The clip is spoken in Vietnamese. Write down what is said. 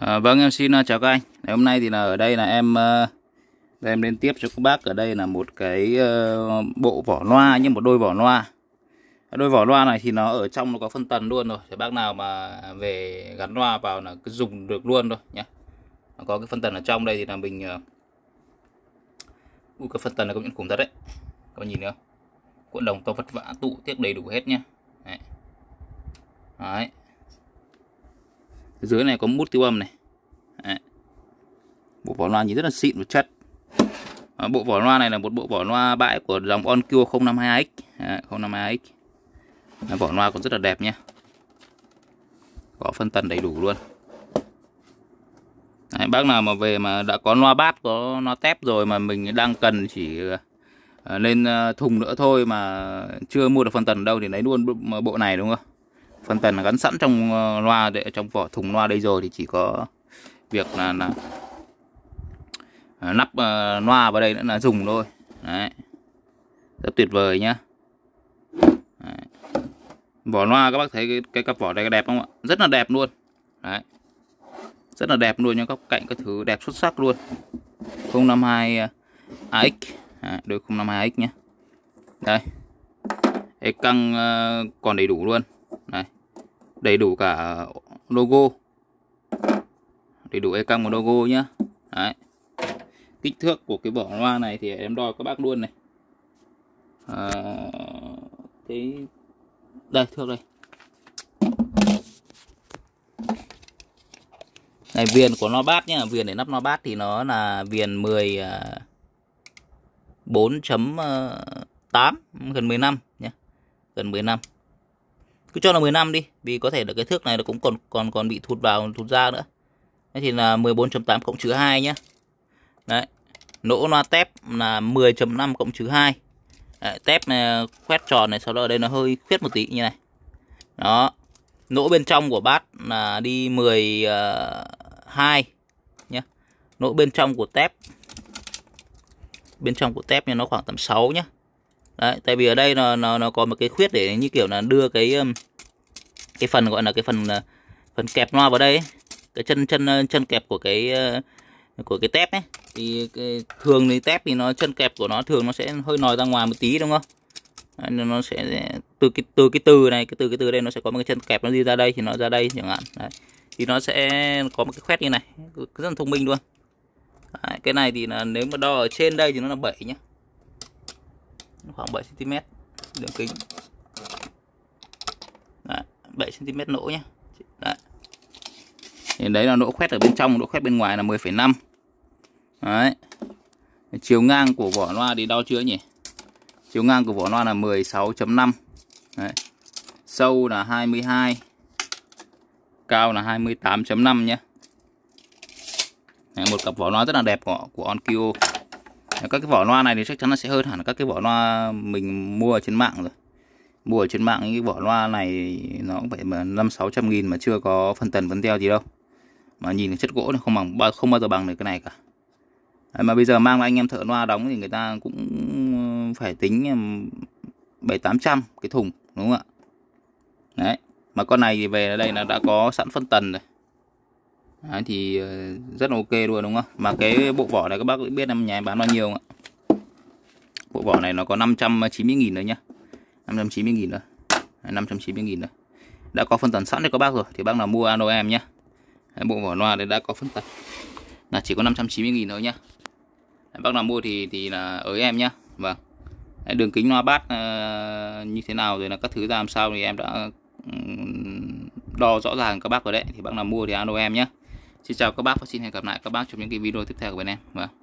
À, vâng em xin ờ, chào các anh Ngày hôm nay thì là ở đây là em ờ, đây em đến tiếp cho các bác ở đây là một cái uh, bộ vỏ loa như một đôi vỏ loa đôi vỏ loa này thì nó ở trong nó có phân tần luôn rồi thì bác nào mà về gắn loa vào là cứ dùng được luôn thôi nhé nó có cái phân tần ở trong đây thì là mình uh, ui cái phân tần là có những khủng thật đấy các bạn nhìn thấy cuộn đồng to vất vả tụ tiếc đầy đủ hết nhá đấy. đấy dưới này có mút tiêu âm này Đấy. bộ vỏ loa nhìn rất là xịn và chất bộ vỏ loa này là một bộ vỏ loa bãi của dòng Onkyo 052X à, 052X vỏ loa còn rất là đẹp nhé có phân tần đầy đủ luôn Đấy, bác nào mà về mà đã có loa bát có loa tép rồi mà mình đang cần chỉ ờ, lên ờ, thùng nữa thôi mà chưa mua được phân tần đâu thì lấy luôn bộ này đúng không phần tần gắn sẵn trong ờ, loa để trong vỏ thùng loa đây rồi thì chỉ có việc là, là lắp à, uh, ờ, loa vào đây nữa là dùng thôi đấy rất tuyệt vời nhá đấy. vỏ loa các bác thấy cái, cái cặp vỏ này đẹp không ạ rất là đẹp luôn đấy rất là đẹp luôn nha các cạnh các thứ đẹp xuất sắc luôn 052 AX à, đôi 052 AX nhé đây cái căng uh, còn đầy đủ luôn Đấy. Đầy đủ cả logo. Đầy đủ ECAM và logo nhá. Đấy. Kích thước của cái vỏ loa này thì em đo các bác luôn này. À, ờ, cái đây thước đây. Này viền của nó bát nhá, viền để nắp nó bát thì nó là viền 10 4.8 à, ờ, gần 15 nhé. Gần 15 cứ cho là năm đi vì có thể là cái thước này nó cũng còn còn còn bị thụt vào thụt ra nữa thế thì là 14.8 cộng trừ 2 nhá đấy nỗ loa tép là 10.5 cộng trừ 2 đấy, tép này khoét tròn này sau đó ở đây nó hơi khuyết một tí như này đó nỗ bên trong của bát là đi 12 ờ, nhá nỗ bên trong của tép bên trong của tép thì nó khoảng tầm 6 nhá đấy tại vì ở đây nó nó nó có một cái khuyết để như kiểu là đưa cái um, cái phần gọi là cái phần uh, phần kẹp loa vào đây ấy. cái chân chân uh, chân kẹp của cái uh, của cái tép ấy thì cái, thường thì tép thì nó chân kẹp của nó thường nó sẽ hơi nòi ra ngoài một tí đúng không đấy, nó sẽ từ cái từ cái từ này cái từ cái từ đây nó sẽ có một cái chân kẹp nó đi ra đây thì nó ra đây chẳng hạn đấy. thì nó sẽ có một cái khuyết như này rất là thông minh luôn đấy, cái này thì là nếu mà đo ở trên đây thì nó là 7 nhá khoảng 7 cm đường kính đấy, 7 cm lỗ nhá, đấy. Thì đấy là lỗ khoét ở bên trong lỗ khoét bên ngoài là 10,5 đấy chiều ngang của vỏ loa thì đo chưa nhỉ chiều ngang của vỏ loa là 16.5 sâu là 22 cao là 28.5 nhé Đấy, một cặp vỏ loa rất là đẹp của, của Onkyo các cái vỏ loa này thì chắc chắn nó sẽ hơn hẳn các cái vỏ loa mình mua ở trên mạng rồi mua ở trên mạng những cái vỏ loa này nó cũng phải mà năm sáu trăm nghìn mà chưa có phần tần phân teo gì đâu mà nhìn chất gỗ này không bằng không bao giờ bằng được cái này cả Đấy, mà bây giờ mang anh em thợ loa đóng thì người ta cũng phải tính bảy tám trăm cái thùng đúng không ạ đấy mà con này thì về đây là đã có sẵn phân tần rồi Đấy, thì ờ, rất là ok luôn đúng không mà cái bộ vỏ này các bác biết em nhà em bán bao nhiêu không ạ bộ vỏ này nó có 590.000 đấy nhá 590.000 thôi 590.000 thôi đã có phân tần sẵn cho các bác rồi thì bác nào mua alo em nhé bộ vỏ loa đấy đã có phân tần là chỉ có 590.000 thôi nhá bác nào mua thì thì là ở em nhá vâng đường kính loa bát ờ, như thế nào rồi là các thứ ra làm sao thì em đã đo rõ ràng các bác rồi đấy thì bác nào mua thì alo em nhé Xin chào các bác và xin hẹn gặp lại các bác trong những cái video tiếp theo của bên em. Vâng.